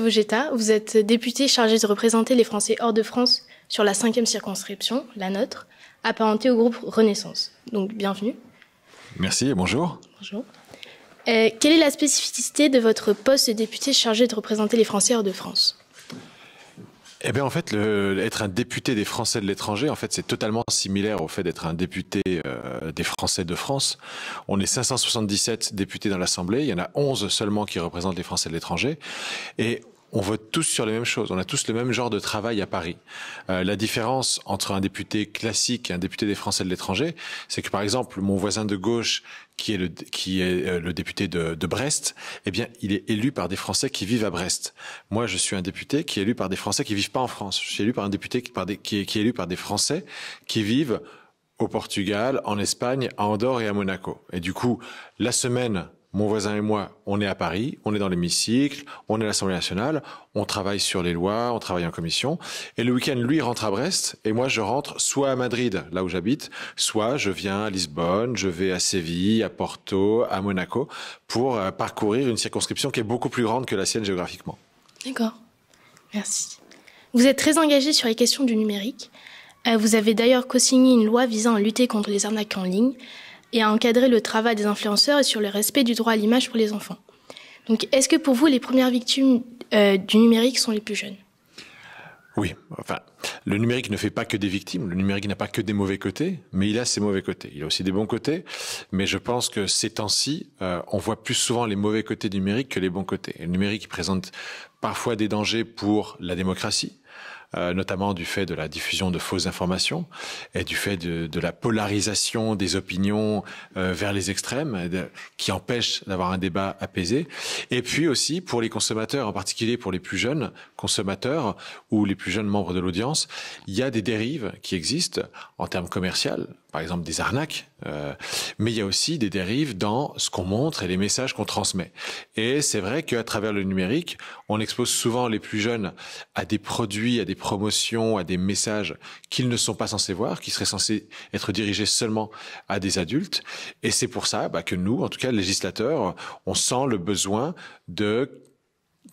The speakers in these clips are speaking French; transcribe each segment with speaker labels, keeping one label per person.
Speaker 1: Monsieur vous êtes député chargé de représenter les Français hors de France sur la cinquième circonscription, la nôtre, apparentée au groupe Renaissance. Donc, bienvenue.
Speaker 2: Merci et bonjour.
Speaker 1: Bonjour. Euh, quelle est la spécificité de votre poste de député chargé de représenter les Français hors de France
Speaker 2: eh bien, en fait, être un député des Français de l'étranger, en fait, c'est totalement similaire au fait d'être un député euh, des Français de France. On est 577 députés dans l'Assemblée, il y en a 11 seulement qui représentent les Français de l'étranger, et on vote tous sur les mêmes choses. On a tous le même genre de travail à Paris. Euh, la différence entre un député classique et un député des Français de l'étranger, c'est que par exemple, mon voisin de gauche, qui est le, qui est euh, le député de, Brest, eh bien, il est élu par des Français qui vivent à Brest. Moi, je suis un député qui est élu par des Français qui vivent pas en France. Je suis élu par un député qui, qui, est, qui est élu par des Français qui vivent au Portugal, en Espagne, à Andorre et à Monaco. Et du coup, la semaine mon voisin et moi, on est à Paris, on est dans l'hémicycle, on est à l'Assemblée nationale, on travaille sur les lois, on travaille en commission. Et le week-end, lui rentre à Brest et moi, je rentre soit à Madrid, là où j'habite, soit je viens à Lisbonne, je vais à Séville, à Porto, à Monaco, pour euh, parcourir une circonscription qui est beaucoup plus grande que la sienne géographiquement.
Speaker 1: D'accord. Merci. Vous êtes très engagé sur les questions du numérique. Euh, vous avez d'ailleurs co-signé une loi visant à lutter contre les arnaques en ligne et à encadrer le travail des influenceurs et sur le respect du droit à l'image pour les enfants. Donc, est-ce que pour vous, les premières victimes euh, du numérique sont les plus jeunes
Speaker 2: oui, enfin, le numérique ne fait pas que des victimes, le numérique n'a pas que des mauvais côtés, mais il a ses mauvais côtés. Il a aussi des bons côtés, mais je pense que ces temps-ci, euh, on voit plus souvent les mauvais côtés du numérique que les bons côtés. le numérique présente parfois des dangers pour la démocratie, euh, notamment du fait de la diffusion de fausses informations et du fait de, la polarisation des opinions euh, vers les extrêmes, euh, qui empêche d'avoir un débat apaisé. Et puis aussi pour les consommateurs, en particulier pour les plus jeunes consommateurs ou les plus jeunes membres de l'audience, il y a des dérives qui existent en termes commerciaux par exemple des arnaques, euh, mais il y a aussi des dérives dans ce qu'on montre et les messages qu'on transmet. Et c'est vrai qu'à travers le numérique, on expose souvent les plus jeunes à des produits, à des promotions, à des messages qu'ils ne sont pas censés voir, qui seraient censés être dirigés seulement à des adultes. Et c'est pour ça bah, que nous, en tout cas, les législateurs, on sent le besoin de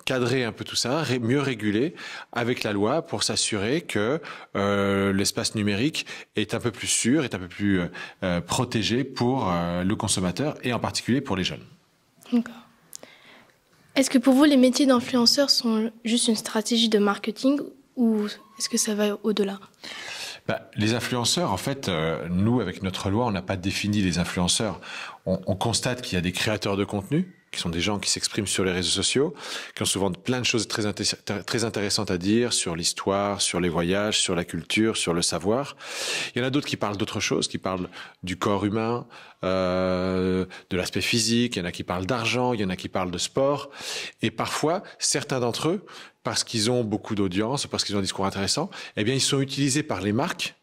Speaker 2: cadrer un peu tout ça, mieux réguler avec la loi pour s'assurer que euh, l'espace numérique est un peu plus sûr, est un peu plus euh, protégé pour euh, le consommateur et en particulier pour les jeunes.
Speaker 1: D'accord. Est-ce que pour vous, les métiers d'influenceurs sont juste une stratégie de marketing ou est-ce que ça va au-delà
Speaker 2: bah, les influenceurs, en fait, nous, avec notre loi, on n'a pas défini les influenceurs. on constate qu'il y a des créateurs de contenu, qui sont des gens qui s'expriment sur les réseaux sociaux, qui ont souvent plein de choses très, très intéressantes à dire sur l'histoire, sur les voyages, sur la culture, sur le savoir. Il y en a d'autres qui parlent d'autres choses, qui parlent du corps humain, euh, de l'aspect physique, il y en a qui parlent d'argent, il y en a qui parlent de sport. Et parfois, certains d'entre eux, parce qu'ils ont beaucoup d'audience, parce qu'ils ont un discours intéressant, eh bien, ils sont utilisés par les marques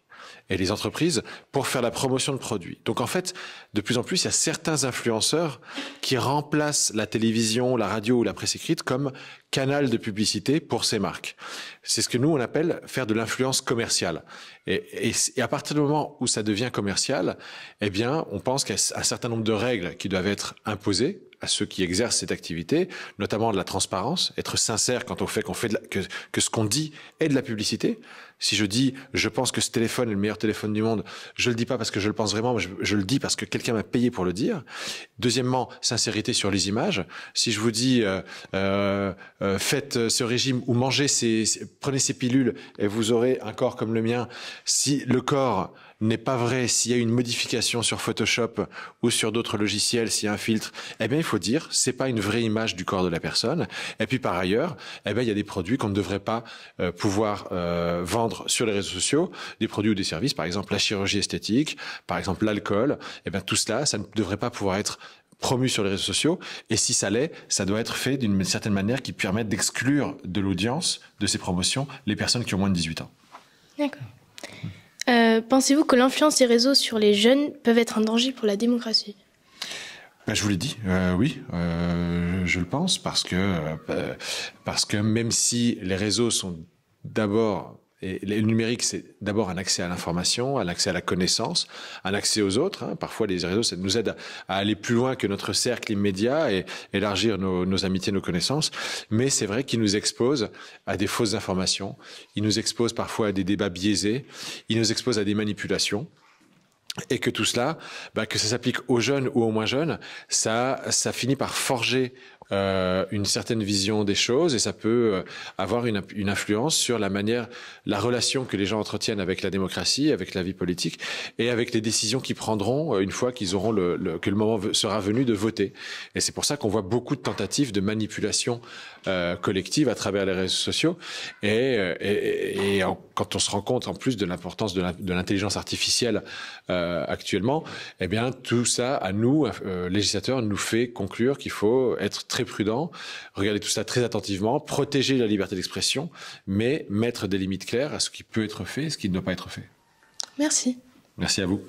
Speaker 2: et les entreprises pour faire la promotion de produits. Donc en fait, de plus en plus, il y a certains influenceurs qui remplacent la télévision, la radio ou la presse écrite comme canal de publicité pour ces marques. C'est ce que nous, on appelle faire de l'influence commerciale. Et, à partir du moment où ça devient commercial, eh bien, on pense a un certain nombre de règles qui doivent être imposées à ceux qui exercent cette activité, notamment de la transparence, être sincère quand on fait qu'on fait que, ce qu'on dit est de la publicité. Si je dis je pense que ce téléphone est le meilleur téléphone du monde, je le dis pas parce que je le pense vraiment, je, le dis parce que quelqu'un m'a payé pour le dire. Deuxièmement, sincérité sur les images. Si je vous dis euh, euh, euh, faites ce régime ou mangez ces, prenez ces pilules et vous aurez un corps comme le mien, si le corps n'est pas vrai, s'il y a une modification sur Photoshop ou sur d'autres logiciels, s'il y a un filtre, eh bien, il faut dire, c'est pas une vraie image du corps de la personne. Et puis, par ailleurs, eh il y a des produits qu'on ne devrait pas euh, pouvoir euh, vendre sur les réseaux sociaux, des produits ou des services, par exemple la chirurgie esthétique, par exemple l'alcool. Eh bien, tout cela, ça ne devrait pas pouvoir être promu sur les réseaux sociaux. Et si ça l'est, ça doit être fait d'une certaine manière qui permette d'exclure de l'audience de ces promotions les personnes qui ont moins de 18 ans.
Speaker 1: D'accord. Pensez-vous que l'influence des réseaux sur les jeunes peuvent être un danger pour la démocratie
Speaker 2: ben, je vous l'ai dit, euh, oui, euh, je le pense, parce que, euh, parce que même si les réseaux sont d'abord et le numérique, c'est d'abord un accès à l'information, un accès à la connaissance, un accès aux autres. Hein. Parfois, les réseaux, ça nous aide à, aller plus loin que notre cercle immédiat et élargir nos, amitiés, nos connaissances. Mais c'est vrai qu'ils nous exposent à des fausses informations. Ils nous exposent parfois à des débats biaisés. Ils nous exposent à des manipulations et que tout cela, bah, que ça s'applique aux jeunes ou aux moins jeunes, ça, ça finit par forger euh, une certaine vision des choses et ça peut euh, avoir une, influence sur la manière, la relation que les gens entretiennent avec la démocratie, avec la vie politique et avec les décisions qu'ils prendront euh, une fois qu'ils auront le, que le moment sera venu de voter. Et c'est pour ça qu'on voit beaucoup de tentatives de manipulation collective à travers les réseaux sociaux et, quand on se rend compte en plus de l'importance de l'intelligence artificielle actuellement, eh bien tout ça à nous législateurs nous fait conclure qu'il faut être très prudent, regarder tout ça très attentivement, protéger la liberté d'expression, mais mettre des limites claires à ce qui peut être fait et ce qui ne doit pas être fait. Merci. Merci à vous.